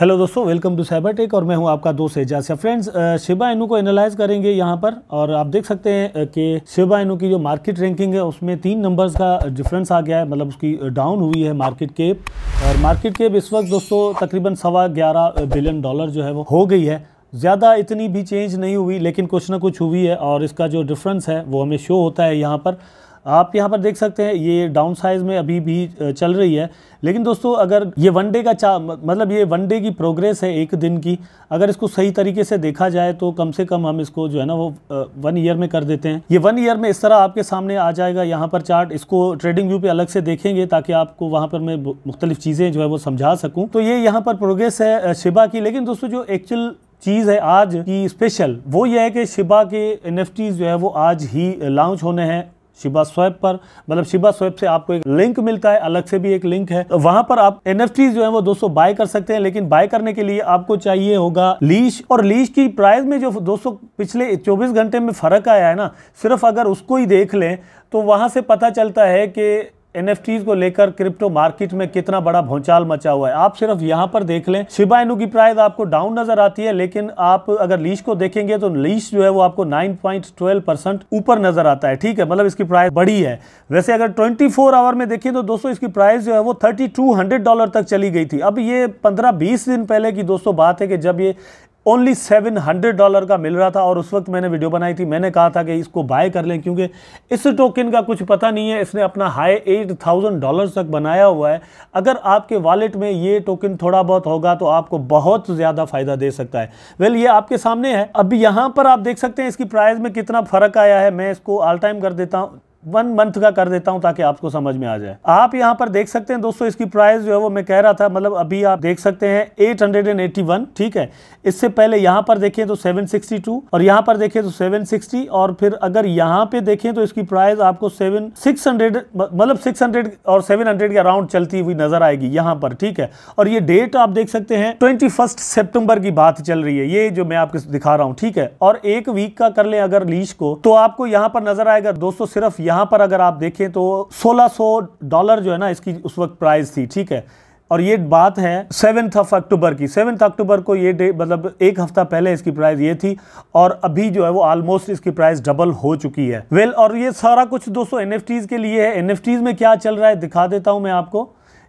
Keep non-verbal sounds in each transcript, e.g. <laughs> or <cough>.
Hello दोस्तों welcome to cyber tech और मैं हूं आपका दोस्त एजासिया फ्रेंड्स शिबा इनू को एनालाइज करेंगे यहां पर और आप देख सकते हैं कि शिबा इनू की जो मार्केट रैंकिंग है उसमें तीन नंबर्स का डिफरेंस आ गया है मतलब उसकी डाउन हुई है मार्केट केप और मार्केट केप इस वक्त दोस्तों तकरीबन सवा ग्यारह बिलियन डॉलर जो है वो हो गई है ज़्यादा इतनी भी चेंज नहीं हुई लेकिन कुछ ना कुछ हुई है और इसका जो डिफरेंस है वो हमें शो होता है यहाँ पर आप यहाँ पर देख सकते हैं ये डाउन साइज में अभी भी चल रही है लेकिन दोस्तों अगर ये वन डे का चा मतलब ये वन डे की प्रोग्रेस है एक दिन की अगर इसको सही तरीके से देखा जाए तो कम से कम हम इसको जो है ना वो वन ईयर में कर देते हैं ये वन ईयर में इस तरह आपके सामने आ जाएगा यहाँ पर चार्ट इसको ट्रेडिंग व्यू पे अलग से देखेंगे ताकि आपको वहाँ पर मैं मुख्तलिफ चीज़ें जो है वो समझा सकूँ तो ये यहाँ पर प्रोग्रेस है शिबा की लेकिन दोस्तों जो एक्चुअल चीज़ है आज की स्पेशल वो ये है कि शिबा के एन जो है वो आज ही लॉन्च होने हैं शिबा स्वैप पर मतलब शिबा स्वैप से आपको एक लिंक मिलता है अलग से भी एक लिंक है तो वहां पर आप एन जो है वो दोस्तों बाय कर सकते हैं लेकिन बाय करने के लिए आपको चाहिए होगा लीश और लीश की प्राइस में जो दोस्तों पिछले चौबीस घंटे में फर्क आया है ना सिर्फ अगर उसको ही देख लें तो वहां से पता चलता है कि एन को लेकर क्रिप्टो मार्केट में कितना बड़ा भौचाल मचा हुआ है आप सिर्फ यहाँ पर देख लें शिबा इनू की प्राइस आपको डाउन नजर आती है लेकिन आप अगर लीश को देखेंगे तो लीश जो है वो आपको 9.12 परसेंट ऊपर नजर आता है ठीक है मतलब इसकी प्राइस बड़ी है वैसे अगर 24 आवर में देखें तो दोस्तों इसकी प्राइस जो है वो थर्टी डॉलर तक चली गई थी अब ये पंद्रह बीस दिन पहले की दोस्तों बात है कि जब ये ओनली सेवन हंड्रेड डॉलर का मिल रहा था और उस वक्त मैंने वीडियो बनाई थी मैंने कहा था कि इसको बाय कर लें क्योंकि इस टोकन का कुछ पता नहीं है इसने अपना हाई एट थाउजेंड डॉलर तक बनाया हुआ है अगर आपके वॉलेट में ये टोकन थोड़ा बहुत होगा तो आपको बहुत ज़्यादा फ़ायदा दे सकता है वेल ये आपके सामने है अभी यहाँ पर आप देख सकते हैं इसकी प्राइस में कितना फ़र्क आया है मैं इसको ऑल टाइम कर देता हूँ वन मंथ का कर देता हूं ताकि आपको समझ में आ जाए आप यहां पर देख सकते हैं दोस्तों इसकी प्राइस जो है वो मैं कह रहा था मतलब अभी आप देख सकते हैं 881 ठीक है इससे पहले यहां पर देखें तो 762 और यहां पर देखें तो 760 और फिर अगर यहां पे देखें तो इसकी प्राइस आपको सेवन सिक्स मतलब 600 और 700 के अराउंड चलती हुई नजर आएगी यहां पर ठीक है और ये डेट आप देख सकते हैं ट्वेंटी सितंबर की बात चल रही है ये जो मैं आपको दिखा रहा हूँ ठीक है और एक वीक का कर ले अगर लीज को तो आपको यहां पर नजर आएगा दोस्तों सिर्फ यहाँ पर अगर आप देखें तो 1600 डॉलर जो है ना इसकी उस वक्त प्राइस थी ठीक है और ये बात है सेवन्थ ऑफ अक्टूबर की सेवन्थ अक्टूबर को ये डे मतलब एक हफ्ता पहले इसकी प्राइस ये थी और अभी जो है वो ऑलमोस्ट इसकी प्राइस डबल हो चुकी है वेल well, और ये सारा कुछ दोस्तों एन के लिए है एन में क्या चल रहा है दिखा देता हूँ मैं आपको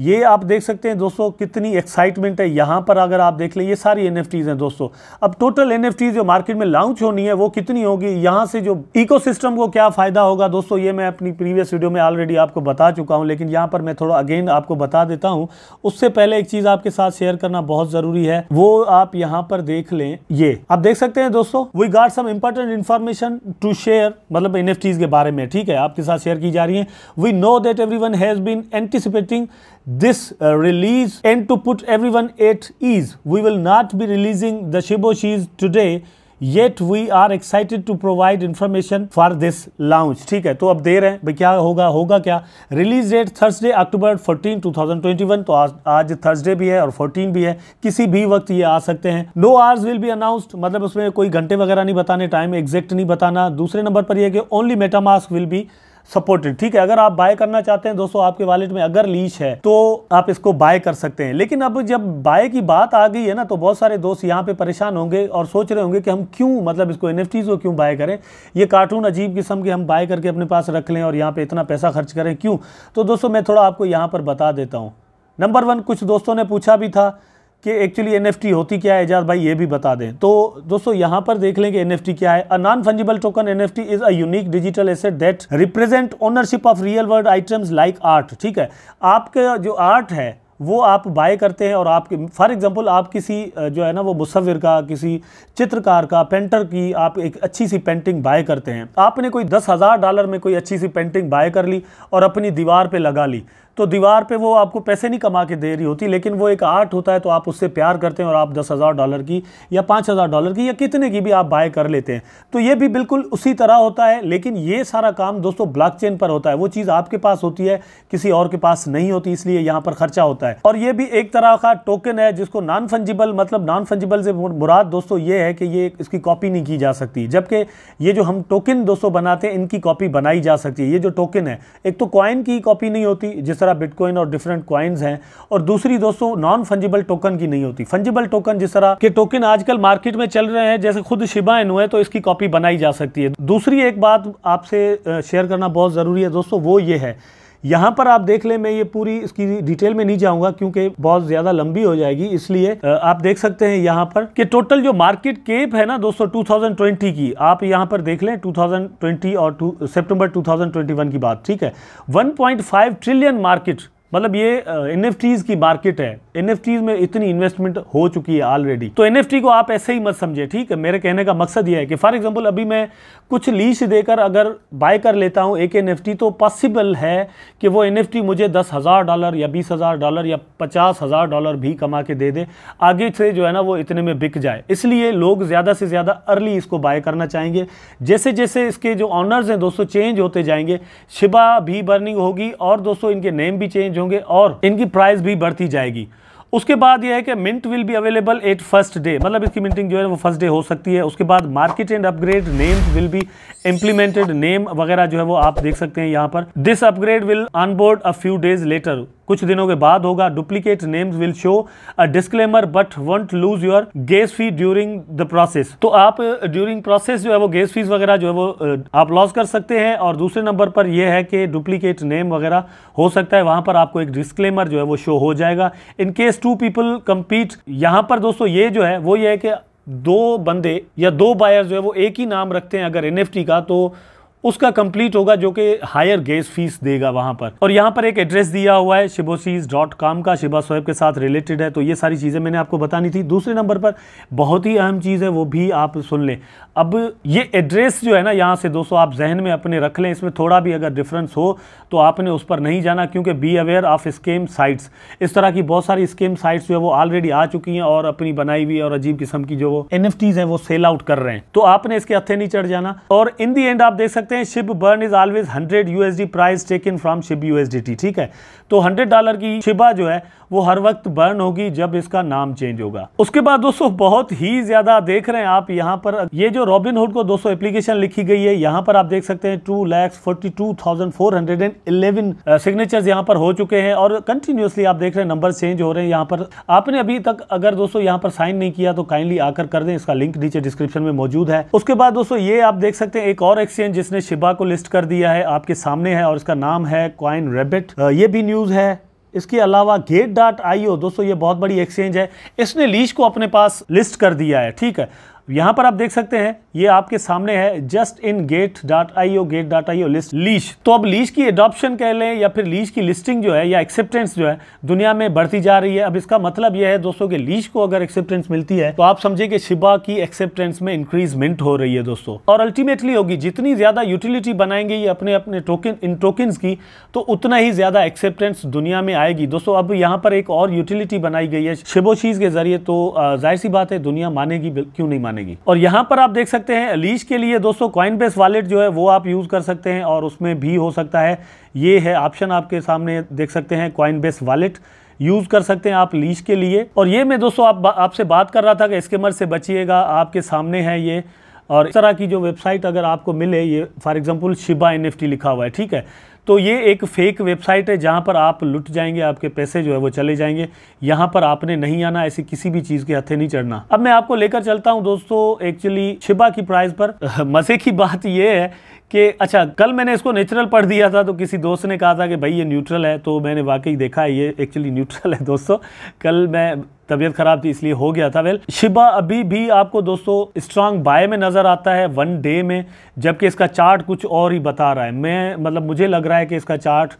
ये आप देख सकते हैं दोस्तों कितनी एक्साइटमेंट है यहाँ पर अगर आप देख लें ये सारी एन हैं दोस्तों अब टोटल एन जो मार्केट में लॉन्च होनी है वो कितनी होगी यहाँ से जो इकोसिस्टम को क्या फ़ायदा होगा दोस्तों ये मैं अपनी प्रीवियस वीडियो में ऑलरेडी आपको बता चुका हूँ लेकिन यहाँ पर मैं थोड़ा अगेन आपको बता देता हूँ उससे पहले एक चीज़ आपके साथ शेयर करना बहुत ज़रूरी है वो आप यहाँ पर देख लें ये आप देख सकते हैं दोस्तों we got some important information to share मतलब एन के बारे में ठीक है आपके साथ शेयर की जा रही है we know that every has been anticipating this uh, release and to put everyone at ease. We will not be releasing the Shiboshis today. Yet we are excited to provide information for this launch ठीक है तो अब देर है भाई क्या होगा होगा क्या रिलीज डेट थर्सडे अक्टूबर 14 2021 तो आज आज थर्सडे भी है और 14 भी है किसी भी वक्त ये आ सकते हैं no hours will be announced मतलब उसमें कोई घंटे वगैरह नहीं बताने टाइम एग्जैक्ट नहीं बताना दूसरे नंबर पर यह कि only MetaMask will be supported ठीक है अगर आप बाय करना चाहते हैं दोस्तों आपके वॉलेट में अगर लीच है तो आप इसको बाय कर सकते हैं लेकिन अब जब बाय की बात आ गई है ना तो बहुत सारे दोस्त यहाँ पे परेशान होंगे और सोच रहे होंगे कि हम क्यों मतलब इसको एन को क्यों बाय करें ये कार्टून अजीब किस्म के हम बाय करके अपने पास रख लें और यहाँ पर इतना पैसा खर्च करें क्यों तो दोस्तों मैं थोड़ा आपको यहाँ पर बता देता हूँ नंबर वन कुछ दोस्तों ने पूछा भी था कि एक्चुअली एन होती क्या है एजाज भाई ये भी बता दें तो दोस्तों यहाँ पर देख लें कि एन क्या है a non fungible token N F is a unique digital asset that represent ownership of real world items like art ठीक है आपके जो आर्ट है वो आप बाय करते हैं और आपके फॉर एग्जांपल आप किसी जो है ना वो मुसविर का किसी चित्रकार का पेंटर की आप एक अच्छी सी पेंटिंग बाय करते हैं आपने कोई दस हज़ार डॉलर में कोई अच्छी सी पेंटिंग बाय कर ली और अपनी दीवार पे लगा ली तो दीवार पे वो आपको पैसे नहीं कमा के दे रही होती लेकिन वो एक आर्ट होता है तो आप उससे प्यार करते हैं और आप दस हज़ार डॉलर की या पाँच हज़ार डॉलर की या कितने की भी आप बाय कर लेते हैं तो ये भी बिल्कुल उसी तरह होता है लेकिन ये सारा काम दोस्तों ब्लॉकचेन पर होता है वो चीज़ आपके पास होती है किसी और के पास नहीं होती इसलिए यहाँ पर खर्चा होता है और ये भी एक तरह का टोकन है जिसको नॉन फंजिबल मतलब नॉन फंजिबल से मुराद दोस्तों ये है कि ये इसकी कॉपी नहीं की जा सकती जबकि ये जो हम टोकन दोस्तों बनाते हैं इनकी कॉपी बनाई जा सकती है ये जो टोकन है एक तो कॉइन की कॉपी नहीं होती जिस तरह बिटकॉइन और डिफरेंट क्वाइंस हैं और दूसरी दोस्तों नॉन फंजिबल टोकन की नहीं होती फंजिबल टोकन जिस तरह के टोकन आजकल मार्केट में चल रहे हैं जैसे खुद शिबा एनु है तो इसकी कॉपी बनाई जा सकती है दूसरी एक बात आपसे शेयर करना बहुत ज़रूरी है दोस्तों वो ये है यहाँ पर आप देख लें मैं ये पूरी इसकी डिटेल में नहीं जाऊंगा क्योंकि बहुत ज़्यादा लंबी हो जाएगी इसलिए आप देख सकते हैं यहाँ पर कि टोटल जो मार्केट केप है ना दोस्तों 2020 की आप यहाँ पर देख लें 2020 और सितंबर 2021 की बात ठीक है 1.5 ट्रिलियन मार्केट मतलब ये एन uh, की मार्केट है एन में इतनी इन्वेस्टमेंट हो चुकी है ऑलरेडी तो एन को आप ऐसे ही मत समझे ठीक है मेरे कहने का मकसद ये है कि फॉर एग्जाम्पल अभी मैं कुछ लीज देकर अगर बाय कर लेता हूँ एक एन तो पॉसिबल है कि वो एन मुझे दस हज़ार डॉलर या बीस हज़ार डॉलर या पचास हज़ार डॉलर भी कमा के दे दे आगे से जो है ना वो इतने में बिक जाए इसलिए लोग ज़्यादा से ज़्यादा अर्ली इसको बाय करना चाहेंगे जैसे जैसे इसके जो ऑनर्स हैं दोस्तों चेंज होते जाएंगे शिबा भी बर्निंग होगी और दोस्तों इनके नेम भी चेंज होंगे और इनकी प्राइस भी बढ़ती जाएगी उसके बाद यह है कि mint will be available at first day मतलब इसकी मिंटिंग जो है वो फर्स्ट डे हो सकती है उसके बाद market and upgrade name will be implemented name वगैरह जो है वो आप देख सकते हैं यहाँ पर this upgrade will on board a few days later कुछ दिनों के बाद होगा duplicate names will show a disclaimer but won't lose your gas fee during the process तो आप ड्यूरिंग प्रोसेस जो है वो गैस फीस वगैरह जो है वो आप लॉस कर सकते हैं और दूसरे नंबर पर यह है कि डुप्लीकेट नेम वगैरह हो सकता है वहां पर आपको एक डिस्क्लेमर जो है वो शो हो जाएगा in case two people compete यहां पर दोस्तों ये जो है वो ये है कि दो बंदे या दो बायर जो है वो एक ही नाम रखते हैं अगर एन का तो उसका कंप्लीट होगा जो कि हायर गैस फीस देगा वहां पर और यहां पर एक एड्रेस दिया हुआ है शिबोसीज डॉट काम का शिबा सोएब के साथ रिलेटेड है तो ये सारी चीज़ें मैंने आपको बतानी थी दूसरे नंबर पर बहुत ही अहम चीज़ है वो भी आप सुन लें अब ये एड्रेस जो है ना यहाँ से दोस्तों आप जहन में अपने रख लें इसमें थोड़ा भी अगर डिफरेंस हो तो आपने उस पर नहीं जाना क्योंकि be aware of scam sites इस तरह की बहुत सारी स्केम साइट्स जो है वो ऑलरेडी आ चुकी हैं और अपनी बनाई हुई और अजीब किस्म की जो एन हैं वो सेल आउट कर रहे हैं तो आपने इसके हथे नहीं चढ़ जाना और इन दी एंड आप देख सकते सकते हैं ship burn is always hundred USD price taken from ship USDT ठीक है तो हंड्रेड डॉलर की शिबा जो है वो हर वक्त बर्न होगी जब इसका नाम चेंज होगा उसके बाद दोस्तों बहुत ही ज्यादा देख रहे हैं आप यहाँ पर ये जो रॉबिन हुड को दोस्तों एप्लीकेशन लिखी गई है यहाँ पर आप देख सकते हैं two lakhs forty two thousand four hundred and eleven signature यहाँ पर हो चुके हैं और कंटिन्यूसली आप देख रहे हैं नंबर चेंज हो रहे हैं यहाँ पर आपने अभी तक अगर दोस्तों यहाँ पर साइन नहीं किया तो काइंडली आकर कर दें इसका लिंक नीचे डिस्क्रिप्शन में मौजूद है उसके बाद दोस्तों ये आप देख सकते हैं एक और एक्सचेंज जिसने शिबा को लिस्ट कर दिया है आपके सामने है और इसका नाम है क्वाइन रेबिट ये भी न्यूज़ है इसके अलावा गेट डॉट आई दोस्तों ये बहुत बड़ी एक्सचेंज है इसने लीज को अपने पास लिस्ट कर दिया है ठीक है यहाँ पर आप देख सकते हैं ये आपके सामने है just in gate dot I O gate dot I O list leash तो अब लीच की एडॉप्शन कह लें या फिर लीच की लिस्टिंग जो है या एक्सेप्टेंस जो है दुनिया में बढ़ती जा रही है अब इसका मतलब यह है दोस्तों कि लीच को अगर एक्सेप्टेंस मिलती है तो आप समझे कि शिबा की एक्सेप्टेंस में इंक्रीजमेंट हो रही है दोस्तों और अल्टीमेटली होगी जितनी ज्यादा यूटिलिटी बनाएंगे ये अपने अपने टोकन इन टोकन की तो उतना ही ज्यादा एक्सेप्टेंस दुनिया में आएगी दोस्तों अब यहाँ पर एक और यूटिलिटी बनाई गई है शिबोशीज के जरिए तो जाहिर सी बात है दुनिया मानेगी क्यों नहीं मानेगी बनेगी और यहाँ पर आप देख सकते हैं अलीश के लिए दोस्तों क्वाइन बेस वॉलेट जो है वो आप यूज़ कर सकते हैं और उसमें भी हो सकता है ये है ऑप्शन आपके सामने देख सकते हैं क्वाइन बेस वॉलेट यूज़ कर सकते हैं आप लीज के लिए और ये मैं दोस्तों आप आपसे बात कर रहा था कि स्केमर से बचिएगा आपके सामने है ये और इस तरह की जो वेबसाइट अगर आपको मिले ये फॉर एग्जांपल शिबा एनएफटी लिखा हुआ है ठीक है तो ये एक फेक वेबसाइट है जहाँ पर आप लुट जाएंगे आपके पैसे जो है वो चले जाएंगे यहाँ पर आपने नहीं आना ऐसी किसी भी चीज़ के हथे नहीं चढ़ना अब मैं आपको लेकर चलता हूँ दोस्तों एक्चुअली शिबा की प्राइस पर <laughs> मज़े की बात यह है कि अच्छा कल मैंने इसको नेचुरल पढ़ दिया था तो किसी दोस्त ने कहा था कि भाई ये न्यूट्रल है तो मैंने वाकई देखा ये एक्चुअली न्यूट्रल है दोस्तों कल मैं तबीयत खराब थी इसलिए हो गया था वेल शिबा अभी भी आपको दोस्तों स्ट्रांग बाय में नज़र आता है वन डे में जबकि इसका चार्ट कुछ और ही बता रहा है मैं मतलब मुझे लग रहा है कि इसका चार्ट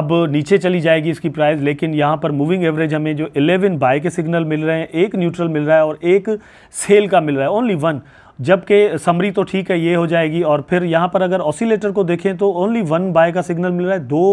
अब नीचे चली जाएगी इसकी प्राइस लेकिन यहाँ पर मूविंग एवरेज हमें जो 11 बाय के सिग्नल मिल रहे हैं एक न्यूट्रल मिल रहा है और एक सेल का मिल रहा है ओनली वन जबकि समरी तो ठीक है ये हो जाएगी और फिर यहाँ पर अगर ऑसिलेटर को देखें तो ओनली वन बाय का सिग्नल मिल रहा है दो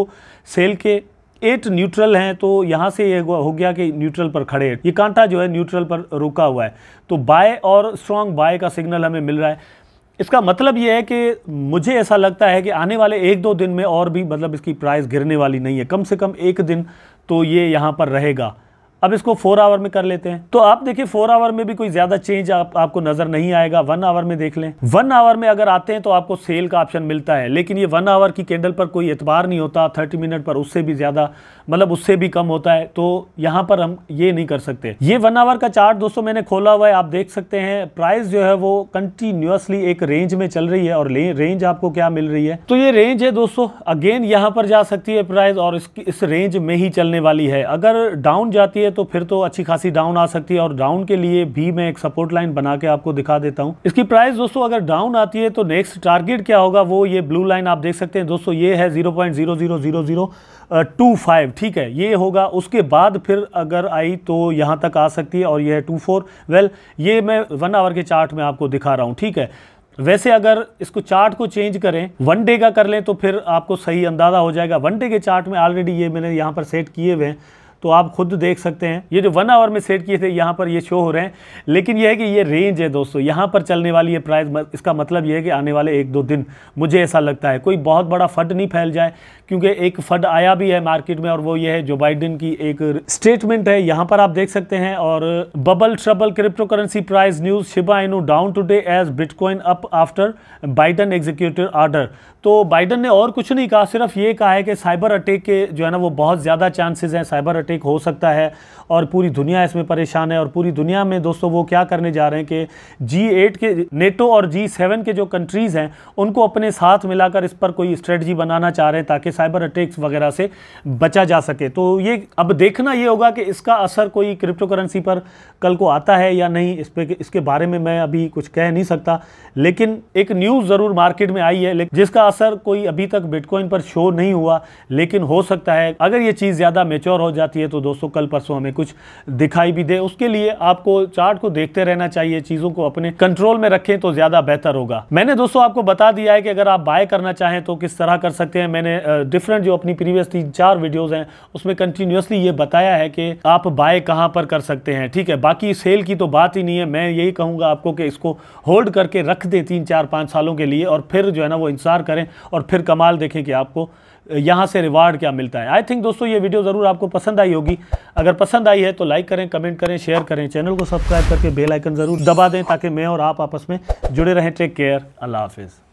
सेल के एट न्यूट्रल हैं तो यहाँ से ये हो गया कि न्यूट्रल पर खड़े ये कांटा जो है न्यूट्रल पर रुका हुआ है तो बाय और स्ट्रॉन्ग बाय का सिग्नल हमें मिल रहा है इसका मतलब ये है कि मुझे ऐसा लगता है कि आने वाले एक दो दिन में और भी मतलब इसकी प्राइस गिरने वाली नहीं है कम से कम एक दिन तो ये यहाँ पर रहेगा अब इसको फोर आवर में कर लेते हैं तो आप देखिए फोर आवर में भी कोई ज्यादा चेंज आप, आपको नजर नहीं आएगा वन आवर में देख लें वन आवर में अगर आते हैं तो आपको सेल का ऑप्शन मिलता है लेकिन ये वन आवर की कैंडल पर कोई एतबार नहीं होता थर्टी मिनट पर उससे भी ज्यादा मतलब उससे भी कम होता है तो यहाँ पर हम ये नहीं कर सकते ये वन आवर का चार्ट दोस्तों मैंने खोला हुआ है आप देख सकते हैं प्राइस जो है वो कंटिन्यूसली एक रेंज में चल रही है और रेंज आपको क्या मिल रही है तो ये रेंज है दोस्तों अगेन यहाँ पर जा सकती है प्राइस और इस रेंज में ही चलने वाली है अगर डाउन जाती है है तो फिर तो अच्छी खासी डाउन आ सकती है और डाउन के लिए भी मैं एक सपोर्ट लाइन बना के आपको दिखा देता हूँ इसकी प्राइस दोस्तों अगर डाउन आती है तो नेक्स्ट टारगेट क्या होगा वो ये ब्लू लाइन आप देख सकते हैं दोस्तों ये है zero point zero zero zero zero two five ठीक है ये होगा उसके बाद फिर अगर आई तो यहाँ तक आ सकती है और ये है टू फोर वेल ये मैं वन आवर के चार्ट में आपको दिखा रहा हूँ ठीक है वैसे अगर इसको चार्ट को चेंज करें वन डे का कर लें तो फिर आपको सही अंदाज़ा हो जाएगा वन डे के चार्ट में ऑलरेडी ये मैंने यहाँ पर सेट किए हुए हैं तो आप खुद देख सकते हैं ये जो वन आवर में सेट किए थे यहाँ पर ये शो हो रहे हैं लेकिन ये है कि ये रेंज है दोस्तों यहाँ पर चलने वाली ये प्राइस इसका मतलब ये है कि आने वाले एक दो दिन मुझे ऐसा लगता है कोई बहुत बड़ा फट नहीं फैल जाए क्योंकि एक फट आया भी है मार्केट में और वो ये है जो बाइडन की एक स्टेटमेंट है यहाँ पर आप देख सकते हैं और bubble trouble crypto currency price news Shiba Inu down today as Bitcoin up after Biden executive order तो बाइडन ने और कुछ नहीं कहा सिर्फ ये कहा है कि साइबर अटैक के जो है ना वो बहुत ज़्यादा चांसेज हैं साइबर अटैक अटैक हो सकता है और पूरी दुनिया इसमें परेशान है और पूरी दुनिया में दोस्तों वो क्या करने जा रहे हैं कि जी एट के नेटो और जी सेवन के जो कंट्रीज़ हैं उनको अपने साथ मिलाकर इस पर कोई स्ट्रेटजी बनाना चाह रहे हैं ताकि साइबर अटैक्स वगैरह से बचा जा सके तो ये अब देखना ये होगा कि इसका असर कोई क्रिप्टो करेंसी पर कल को आता है या नहीं इस पर इसके बारे में मैं अभी कुछ कह नहीं सकता लेकिन एक न्यूज़ ज़रूर मार्केट में आई है जिसका असर कोई अभी तक बिटकॉइन पर शो नहीं हुआ लेकिन हो सकता है अगर ये चीज़ ज़्यादा मेच्योर हो जाती जाती है तो दोस्तों कल परसों हमें कुछ दिखाई भी दे उसके लिए आपको चार्ट को देखते रहना चाहिए चीज़ों को अपने कंट्रोल में रखें तो ज़्यादा बेहतर होगा मैंने दोस्तों आपको बता दिया है कि अगर आप बाय करना चाहें तो किस तरह कर सकते हैं मैंने डिफरेंट जो अपनी प्रीवियस तीन चार वीडियोज़ हैं उसमें कंटिन्यूसली ये बताया है कि आप बाय कहां पर कर सकते हैं ठीक है बाकी सेल की तो बात ही नहीं है मैं यही कहूंगा आपको कि इसको होल्ड करके रख दें तीन चार पांच सालों के लिए और फिर जो है ना वो इंतजार करें और फिर कमाल देखें कि आपको यहाँ से रिवार्ड क्या मिलता है आई थिंक दोस्तों ये वीडियो ज़रूर आपको पसंद आई होगी अगर पसंद आई है तो लाइक करें कमेंट करें शेयर करें चैनल को सब्सक्राइब करके बेल आइकन ज़रूर दबा दें ताकि मैं और आप आपस में जुड़े रहें टेक केयर अल्लाह हाफिज़